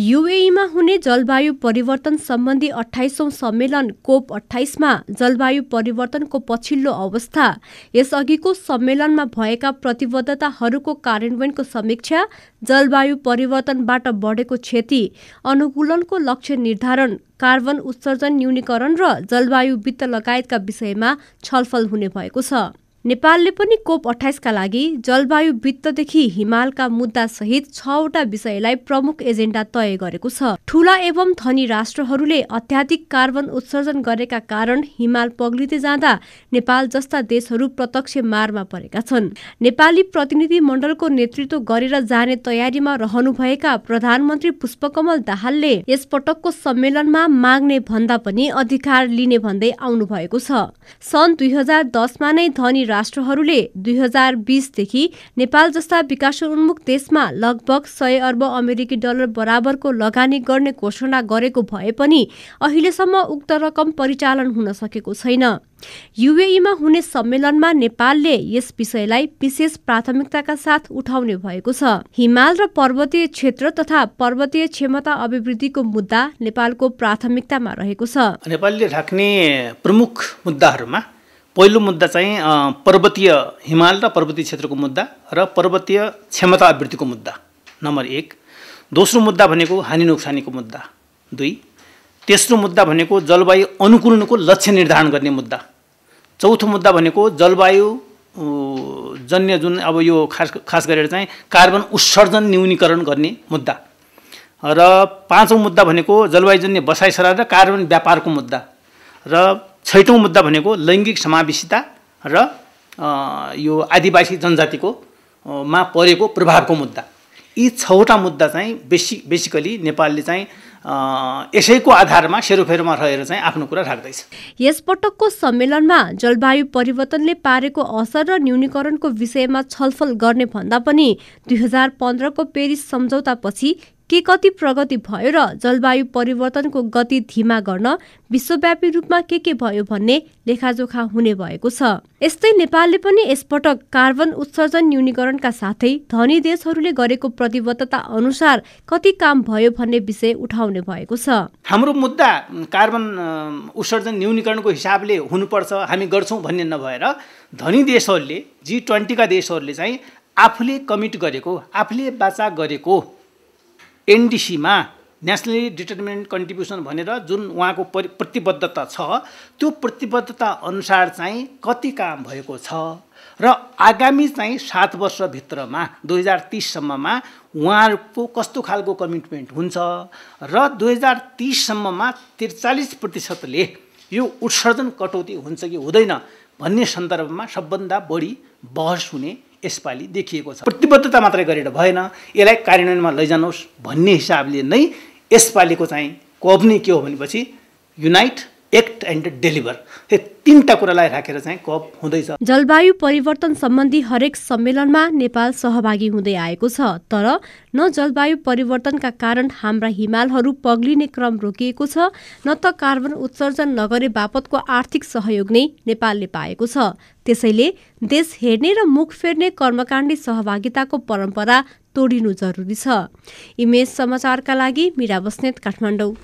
युएईमा हुने जलवायु परिवर्तन सम्बन्धी अठाइसौँ सम्मेलन कोप अठाइसमा जलवायु परिवर्तनको पछिल्लो अवस्था यसअघिको सम्मेलनमा भएका प्रतिबद्धताहरूको कार्यान्वयनको समीक्षा जलवायु परिवर्तनबाट बढेको क्षति अनुकूलनको लक्ष्य निर्धारण कार्बन उत्सर्जन न्यूनीकरण र जलवायु वित्त लगायतका विषयमा छलफल हुने भएको छ नेपालले पनि कोप अठाइसका लागि जलवायु वित्तदेखि हिमालका मुद्दासहित छवटा विषयलाई प्रमुख एजेन्डा तय गरेको छ ठूला एवं धनी राष्ट्रहरूले अत्याधिक कार्बन उत्सर्जन गरेका कारण हिमाल पग्लिँदै जाँदा नेपाल जस्ता देशहरू प्रत्यक्ष मारमा परेका छन् नेपाली प्रतिनिधि मण्डलको नेतृत्व गरेर जाने तयारीमा रहनुभएका प्रधानमन्त्री पुष्पकमल दाहालले यसपटकको सम्मेलनमा माग्ने भन्दा पनि अधिकार लिने भन्दै आउनु भएको छ सन् दुई हजार दसमा नै धनी राष्ट्रहरूले दुई हजार बिसदेखि नेपाल जस्ता विकासोन्मुख देशमा लगभग सय अर्ब अमेरिकी डलर बराबरको लगानी गर्ने घोषणा गरेको भए पनि अहिलेसम्म उक्त रकम परिचालन हुन सकेको छैन युएईमा हुने सम्मेलनमा नेपालले यस विषयलाई विशेष प्राथमिकताका साथ उठाउने भएको छ हिमाल र पर्वतीय क्षेत्र तथा पर्वतीय क्षमता अभिवृद्धिको मुद्दा नेपालको प्राथमिकतामा रहेको छ नेपालले राख्ने प्रमुख मुद्दाहरूमा पहिलो मुद्दा चाहिँ पर्वतीय हिमाल र पर्वतीय क्षेत्रको मुद्दा र पर्वतीय क्षमता आवृत्तिको मुद्दा नम्बर एक दोस्रो मुद्दा भनेको हानि नोक्सानीको मुद्दा दुई तेस्रो मुद्दा भनेको जलवायु अनुकूलनको लक्ष्य निर्धारण गर्ने मुद्दा चौथो मुद्दा भनेको जलवायु जन्य जुन अब यो खास खास गरेर चाहिँ कार्बन उत्सर्जन न्यूनीकरण गर्ने मुद्दा र पाँचौँ मुद्दा भनेको जलवायुजन्य बसाइसरा र कार्बन व्यापारको मुद्दा र छैटौँ मुद्दा भनेको लैङ्गिक समावेशिता र यो आदिवासी जनजातिको मा परेको प्रभावको मुद्दा यी छवटा मुद्दा चाहिँ बेसी बेसिकली नेपालले चाहिँ यसैको आधारमा सेरोफेरोमा रहेर चाहिँ आफ्नो कुरा राख्दैछ यसपटकको सम्मेलनमा जलवायु परिवर्तनले पारेको असर र न्यूनीकरणको विषयमा छलफल गर्ने भन्दा पनि दुई हजार पन्ध्रको पेरिस सम्झौतापछि के कति प्रगति भयो र जलवायु परिवर्तनको गति धीमा गर्न विश्वव्यापी रूपमा के के भयो भन्ने लेखाजोखा हुने भएको छ यस्तै नेपालले पनि यसपटक कार्बन उत्सर्जन न्यूनीकरणका साथै धनी देशहरूले गरेको प्रतिबद्धता अनुसार कति काम भयो भन्ने विषय उठाउने भएको छ हाम्रो मुद्दा कार्बन उत्सर्जन न्यूनीकरणको हिसाबले हुनुपर्छ हामी गर्छौँ भन्ने नभएर धनी देशहरूले जी ट्वेन्टीका देशहरूले चाहिँ आफूले कमिट गरेको आफूले बाचा गरेको एनडिसीमा नेसनली डिटर्मिनेन्ट कन्ट्रिब्युसन भनेर जुन उहाँको परि प्रतिबद्धता छ त्यो प्रतिबद्धता अनुसार चाहिँ कति काम भएको छ र आगामी चाहिँ सात वर्षभित्रमा दुई हजार तिससम्ममा उहाँहरूको कस्तो खालको कमिटमेन्ट हुन्छ र दुई हजार तिससम्ममा त्रिचालिस प्रतिशतले यो उत्सर्जन कटौती हुन्छ कि हुँदैन भन्ने सन्दर्भमा सबभन्दा बढी बहस हुने यसपालि देखिएको छ प्रतिबद्धता मात्रै गरेर भएन यसलाई कार्यान्वयनमा लैजानुहोस् भन्ने हिसाबले नै यसपालिको चाहिँ कोप नै के हो भनेपछि युनाइट एक्ट एन्ड डेलिभर यो तिनवटा कुरालाई राखेर चाहिँ कप हुँदैछ जलवायु परिवर्तन सम्बन्धी हरेक सम्मेलनमा नेपाल सहभागी हुँदै आएको छ तर न जलवायु परिवर्तनका कारण हाम्रा हिमालहरू पग्लिने क्रम रोकिएको छ न त कार्बन उत्सर्जन नगरे बापतको आर्थिक सहयोग नै नेपालले पाएको छ त्यसैले देश हेर्ने र मुख फेर्ने कर्मकाण्डी सहभागिताको परम्परा तोडिनु जरुरी छ इमेज समाचारका लागि मिरा बस्नेत काठमाडौँ